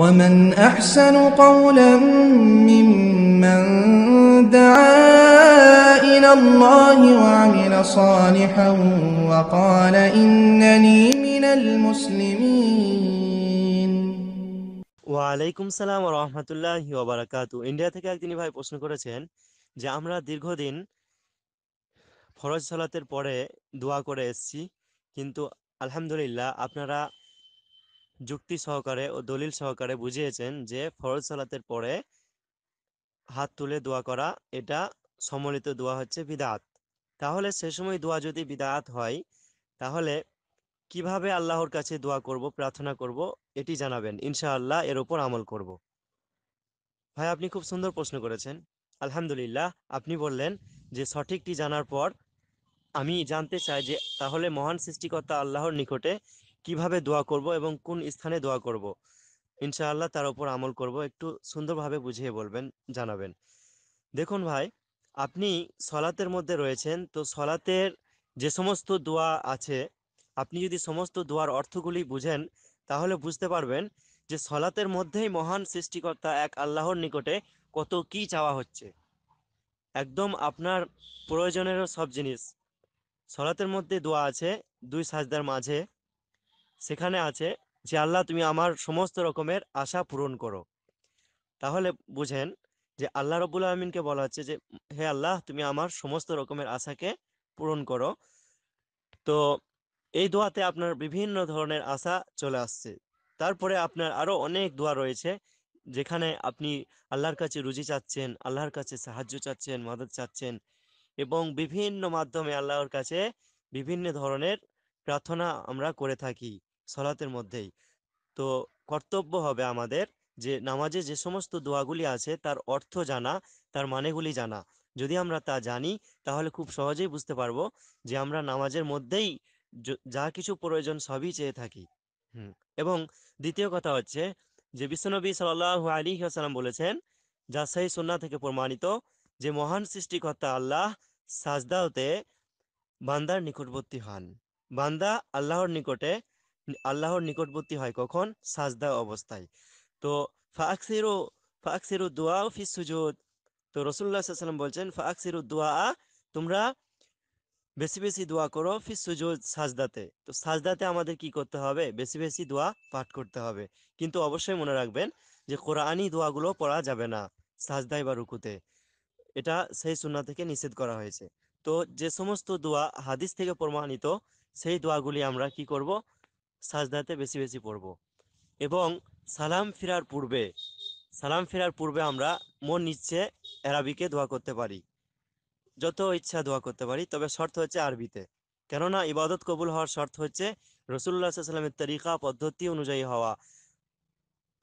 ومن أحسن قولا ممن دعا إلى الله وعمل صالحا وقال إنني من المسلمين ওয়ালাইকুম সালাম রহমতুল্লাহ ওবরাকাত ইন্ডিয়া থেকে একদিনই ভাই প্রশ্ন করেছেন যে আমরা দীর্ঘদিন ফরজ সালাতের পরে দোয়া করে এসেছি কিন্তু আলহামদুলিল্লাহ আপনারা যুক্তি সহকারে ও দলিল সহকারে বুঝিয়েছেন যে ফরজ সালাতের পরে হাত তুলে দোয়া করা এটা সম্মিলিত দোয়া হচ্ছে বিদাত তাহলে সে সময় দোয়া যদি বিদাত হয় তাহলে কিভাবে আল্লাহর কাছে দোয়া করব প্রার্থনা করব এটি জানাবেন ইনশাআল্লাহ এর ওপর আমল করব ভাই আপনি খুব সুন্দর প্রশ্ন করেছেন আলহামদুলিল্লাহ আপনি বললেন যে সঠিকটি জানার পর আমি জানতে চাই যে তাহলে মহান সৃষ্টিকর্তা আল্লাহর নিকটে কিভাবে দোয়া করব এবং কোন স্থানে দোয়া করব ইনশাআল্লাহ তার উপর আমল করব একটু সুন্দরভাবে বুঝিয়ে বলবেন জানাবেন দেখুন ভাই আপনি সলাতের মধ্যে রয়েছেন তো সলাতের যে সমস্ত দোয়া আছে আপনি যদি সমস্ত দোয়ার অর্থগুলি বুঝেন তাহলে বুঝতে পারবেন যে সলাতের মধ্যেই মহান সৃষ্টিকর্তা এক আল্লাহর নিকটে কত কি চাওয়া হচ্ছে একদম আপনার প্রয়োজনেরও সব জিনিস সলাতের মধ্যে দোয়া আছে দুই সাজদার মাঝে সেখানে আছে যে আল্লাহ তুমি আমার সমস্ত রকমের আশা পূরণ করো তাহলে বুঝেন যে আল্লাহ রবুল্লা আমিনকে বলা হচ্ছে যে হে আল্লাহ তুমি আমার সমস্ত রকমের আশাকে পূরণ করো তো এই দোয়াতে আপনার বিভিন্ন ধরনের আশা চলে আসছে তারপরে আপনার আরও অনেক দোয়া রয়েছে যেখানে আপনি আল্লাহর কাছে রুজি চাচ্ছেন আল্লাহর কাছে সাহায্য চাচ্ছেন মদত চাচ্ছেন এবং বিভিন্ন মাধ্যমে আল্লাহর কাছে বিভিন্ন ধরনের প্রার্থনা আমরা করে থাকি সলাতের মধ্যেই তো কর্তব্য হবে আমাদের যে নামাজে যে সমস্ত দোয়াগুলি আছে তার অর্থ জানা তার মানেগুলি জানা যদি আমরা তা জানি তাহলে খুব সহজেই বুঝতে পারবো যে আমরা নামাজের মধ্যেই যা কিছু প্রয়োজন সবই চেয়ে থাকি হুম এবং দ্বিতীয় কথা হচ্ছে যে বিশ্বনবী সাল্লাহ আলী আসালাম বলেছেন যা সেই সন্না থেকে প্রমাণিত যে মহান সৃষ্টিকর্তা আল্লাহ সাজদাওতে বান্দার নিকটবর্তী হন বান্দা আল্লাহর নিকটে আল্লাহর নিকটবর্তী হয় কখন সাজদা অবস্থায় তো ফাকসিরু ফাকসিরু দোয়া ফি সুজুদ তো রসুল্লাহ সাল্লাম বলছেন ফাকসিরু দোয়া তোমরা বেশি বেশি দোয়া করো ফি সুজুদ সাজদাতে তো সাজদাতে আমাদের কি করতে হবে বেশি বেশি দোয়া পাঠ করতে হবে কিন্তু অবশ্যই মনে রাখবেন যে কোরআনই দোয়াগুলো পড়া যাবে না সাজদায় বা রুকুতে এটা সেই সুন্না থেকে নিষেধ করা হয়েছে তো যে সমস্ত দোয়া হাদিস থেকে প্রমাণিত সেই দোয়াগুলি আমরা কি করব সাজদাতে বেশি বেশি পড়ব এবং সালাম ফেরার পূর্বে সালাম ফেরার পূর্বে আমরা মন নিচ্ছে অ্যারাবিকে দোয়া করতে পারি যত ইচ্ছা দোয়া করতে পারি তবে শর্ত হচ্ছে আরবিতে কেননা ইবাদত কবুল হওয়ার শর্ত হচ্ছে রসুল্লাহ সাল্লামের তরিকা পদ্ধতি অনুযায়ী হওয়া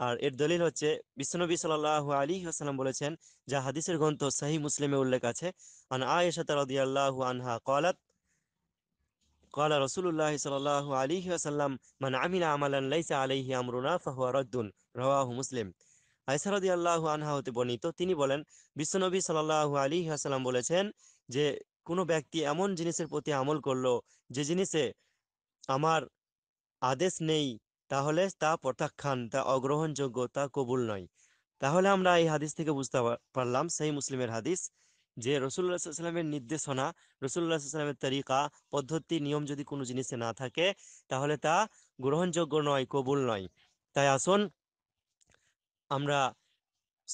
আর এর দলিল হচ্ছে বিশ্বনবী সাল্লাহ আলী আসসালাম বলেছেন যা হাদিসের গ্রন্থ সাহি মুসলিমে উল্লেখ আছে আন আয়েশা রাদিয়াল্লাহু আনহা কলাত قال رسول কলা রসুল্লাহ সাল আলী আসাল্লাম মান আমিনা আমালান লাইসা আলাইহি আমরুনা ফাহুয়া রদ্দুন রওয়াহু মুসলিম আয়সারদি আল্লাহ আনহা হতে বর্ণিত তিনি বলেন বিশ্বনবী সাল্লাহু আলী আসাল্লাম বলেছেন যে কোনো ব্যক্তি এমন জিনিসের প্রতি আমল করলো যে জিনিসে আমার আদেশ নেই তাহলে তা প্রত্যাখ্যান তা অগ্রহণযোগ্য তা কবুল নয় তাহলে আমরা এই হাদিস থেকে বুঝতে পারলাম সেই মুসলিমের হাদিস যে রসুল্লাহ সাল্লামের নির্দেশনা রসুল্লাহ সাল্লামের তরিকা পদ্ধতি নিয়ম যদি কোনো জিনিসে না থাকে তাহলে তা গ্রহণযোগ্য নয় কবুল নয় তাই আসুন আমরা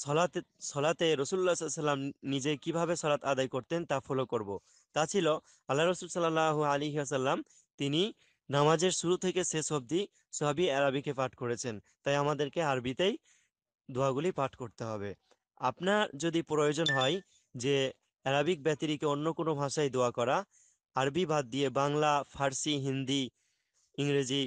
সলাতে সলাতে রসুল্লাহ সাল্লাম নিজে কিভাবে সলাত আদায় করতেন তা ফলো করব। তা ছিল আল্লাহ রসুল সাল্লাহ আলী আসাল্লাম তিনি নামাজের শুরু থেকে শেষ অবধি সবই আরবিকে পাঠ করেছেন তাই আমাদেরকে আরবিতেই দোয়াগুলি পাঠ করতে হবে আপনার যদি প্রয়োজন হয় যে অ্যারাবিক ব্যতিরিকে অন্য কোনো ভাষায় দোয়া করা আরবি বাদ দিয়ে বাংলা ফার্সি হিন্দি ইংরেজি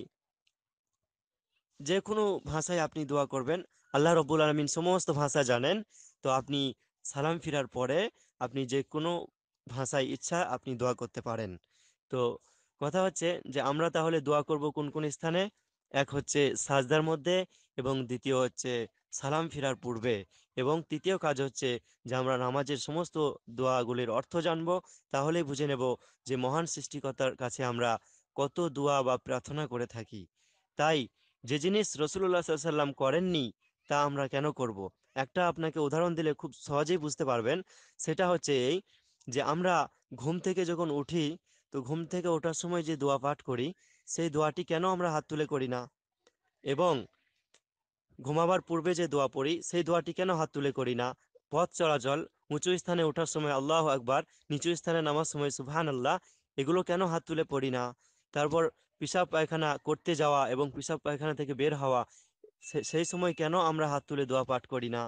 যে কোনো ভাষায় আপনি দোয়া করবেন আল্লাহ রবুল আলমিন সমস্ত ভাষা জানেন তো আপনি সালাম ফিরার পরে আপনি যে কোনো ভাষায় ইচ্ছা আপনি দোয়া করতে পারেন তো কথা হচ্ছে যে আমরা তাহলে দোয়া করব কোন কোন স্থানে এক হচ্ছে সাজদার মধ্যে এবং দ্বিতীয় হচ্ছে সালাম ফিরার পূর্বে এবং তৃতীয় কাজ হচ্ছে যে আমরা নামাজের সমস্ত দোয়াগুলির অর্থ জানব তাহলেই বুঝে নেব যে মহান সৃষ্টিকর্তার কাছে আমরা কত দোয়া বা প্রার্থনা করে থাকি তাই যে জিনিস রসুল্লাহ সাল্লাম করেননি তা আমরা কেন করব। একটা আপনাকে উদাহরণ দিলে খুব সহজেই বুঝতে পারবেন সেটা হচ্ছে এই যে আমরা ঘুম থেকে যখন উঠি তো ঘুম থেকে ওঠার সময় যে দোয়া পাঠ করি সেই দোয়াটি কেন আমরা হাত তুলে করি না এবং ঘুমাবার পূর্বে যে দোয়া পড়ি সেই দোয়াটি কেন হাত তুলে করি না পথ চলাচল উঁচু স্থানে ওঠার সময় আল্লাহ আকবার নিচু স্থানে নামার সময় সুফহান আল্লাহ এগুলো কেন হাত তুলে পড়ি না তারপর পিসাব পায়খানা করতে যাওয়া এবং পিসাব পায়খানা থেকে বের হওয়া সেই সময় কেন আমরা হাত তুলে দোয়া পাঠ করি না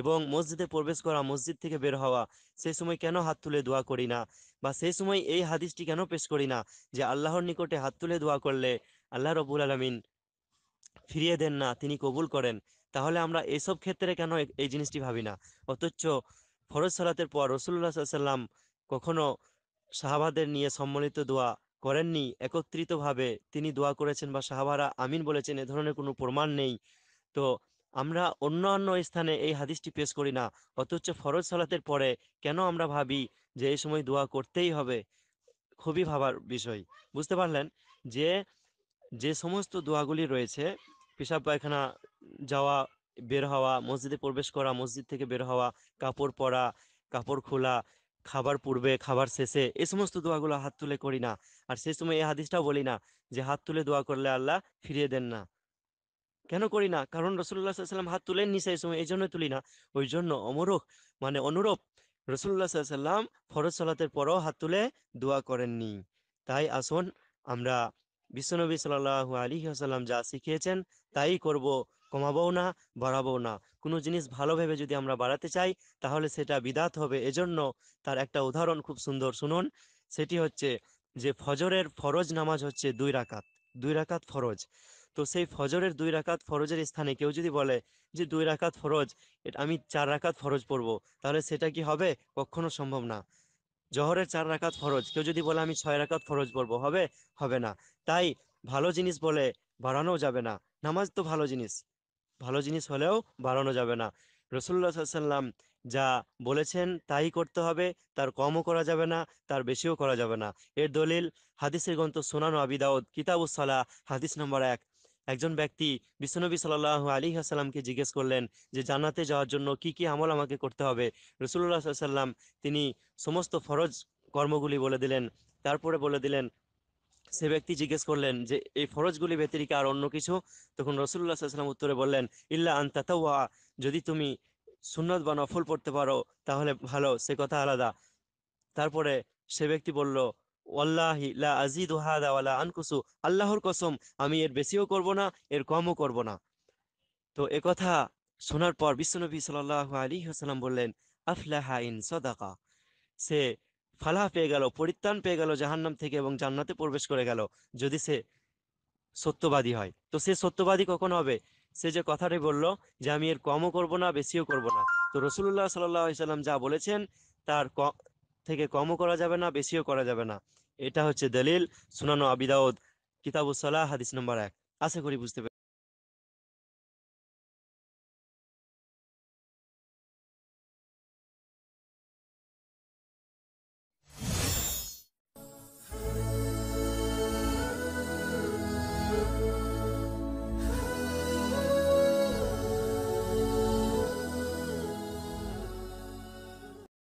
এবং মসজিদে প্রবেশ করা মসজিদ থেকে বের হওয়া সেই সময় কেন হাত তুলে দোয়া করি না বা সেই সময় এই হাদিসটি কেন পেশ করি না যে আল্লাহর নিকটে হাত তুলে দোয়া করলে আল্লাহ রবুল আলমিন ফিরিয়ে দেন না তিনি কবুল করেন তাহলে আমরা এসব ক্ষেত্রে কেন এই জিনিসটি ভাবি না অথচ ফরজ সালাতের পর রসুল্লা সাল্লাম কখনো সাহাবাদের নিয়ে সম্মিলিত দোয়া করেননি একত্রিতভাবে তিনি দোয়া করেছেন বা সাহাবারা আমিন বলেছেন এ ধরনের কোনো প্রমাণ নেই তো আমরা অন্যান্য স্থানে এই হাদিসটি পেশ করি না অথচ ফরজ সালাতের পরে কেন আমরা ভাবি যে এই সময় দোয়া করতেই হবে খুবই ভাবার বিষয় বুঝতে পারলেন যে যে সমস্ত দোয়াগুলি রয়েছে পেশাব পায়খানা যাওয়া বের হওয়া মসজিদে প্রবেশ করা মসজিদ থেকে বের হওয়া কাপড় পরা কাপড় খোলা খাবার পূর্বে খাবার শেষে এই সমস্ত দোয়াগুলো হাত তুলে করি না আর সেই সময় এই হাদিসটাও বলি না যে হাত তুলে দোয়া করলে আল্লাহ ফিরিয়ে দেন না কেন করি না কারণ রসুল্লাহ সাল্লাম হাত তুলেননি সেই সময় এই জন্য তুলি না ওই জন্য অমরূপ মানে অনুরূপ রসুল্লাহ সাল্লাম ফরজ সালাতের পরও হাত তুলে দোয়া করেননি তাই আসুন আমরা বিশ্বনবী সাল আলী আসাল্লাম যা শিখিয়েছেন তাই করব কমাবও না বাড়াবও না কোনো জিনিস ভালোভাবে যদি আমরা বাড়াতে চাই তাহলে সেটা বিদাত হবে এজন্য তার একটা উদাহরণ খুব সুন্দর শুনুন সেটি হচ্ছে যে ফজরের ফরজ নামাজ হচ্ছে দুই রাকাত দুই রাকাত ফরজ তো সেই ফজরের দুই রাকাত ফরজের স্থানে কেউ যদি বলে যে দুই রাকাত ফরজ আমি চার রাকাত ফরজ পড়বো তাহলে সেটা কি হবে কখনো সম্ভব না জহরের চার রাকাত ফরজ কেউ যদি বলে আমি ছয় রাকাত ফরজ পড়বো হবে হবে না তাই ভালো জিনিস বলে বাড়ানো যাবে না নামাজ তো ভালো জিনিস ভালো জিনিস হলেও বাড়ানো যাবে না রসুল্লা সাল্লাম যা বলেছেন তাই করতে হবে তার কমও করা যাবে না তার বেশিও করা যাবে না এর দলিল হাদিসের গ্রন্থ সোনানো আবিদাউদ কিতাবুসালা হাদিস নম্বর এক একজন ব্যক্তি বিশ্বনবী সাল্লাহ আলী আসাল্লামকে জিজ্ঞেস করলেন যে জান্নাতে যাওয়ার জন্য কি কি আমল আমাকে করতে হবে রসুল্লাহ সাল্লাম তিনি সমস্ত ফরজ কর্মগুলি বলে দিলেন তারপরে বলে দিলেন সে ব্যক্তি জিজ্ঞেস করলেন যে এই ফরজগুলি ব্যতিরিকে আর অন্য কিছু তখন রসুল্লাহ সাল্লাম উত্তরে বললেন ইল্লা আন আন্তাতাওয়া যদি তুমি সুন্নত বা নফল পড়তে পারো তাহলে ভালো সে কথা আলাদা তারপরে সে ব্যক্তি বলল ওয়াল্লাহি লা আজিদ হাদা ওয়ালা আনকুসু আল্লাহর কসম আমি এর বেশিও করব না এর কমও করব না তো কথা শোনার পর বিশ্বনবী সাল্লাহ আলী হাসালাম বললেন আফলাহা ইন সদাকা সে ফালাহ পেয়ে গেল পরিত্রাণ পেয়ে গেল জাহান্নাম থেকে এবং জান্নাতে প্রবেশ করে গেল যদি সে সত্যবাদী হয় তো সে সত্যবাদী কখন হবে সে যে কথাটি বলল যে আমি এর কমও করব না বেশিও করব না তো রসুল্লাহ সাল্লাহ সাল্লাম যা বলেছেন তার থেকে কমও করা যাবে না বেশিও করা যাবে না এটা হচ্ছে দলিল সুনানো আবিদাউদ কিতাবুসাল্লাহ হাদিস নম্বর এক আশা করি বুঝতে